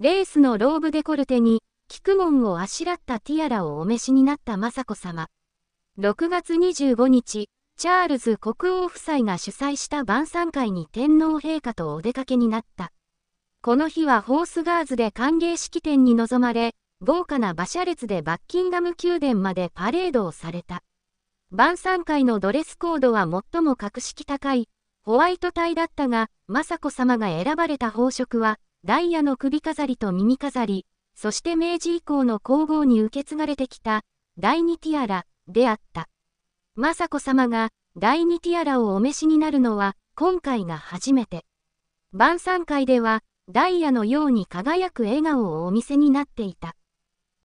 レースのローブデコルテに、菊門をあしらったティアラをお召しになった雅子さま。6月25日、チャールズ国王夫妻が主催した晩餐会に天皇陛下とお出かけになった。この日はホースガーズで歓迎式典に臨まれ、豪華な馬車列でバッキンガム宮殿までパレードをされた。晩餐会のドレスコードは最も格式高い、ホワイト体だったが、雅子さまが選ばれた宝飾は、ダイヤの首飾りと耳飾り、そして明治以降の皇后に受け継がれてきた、第二ティアラ、であった。雅子さまが、第二ティアラをお召しになるのは、今回が初めて。晩餐会では、ダイヤのように輝く笑顔をお見せになっていた。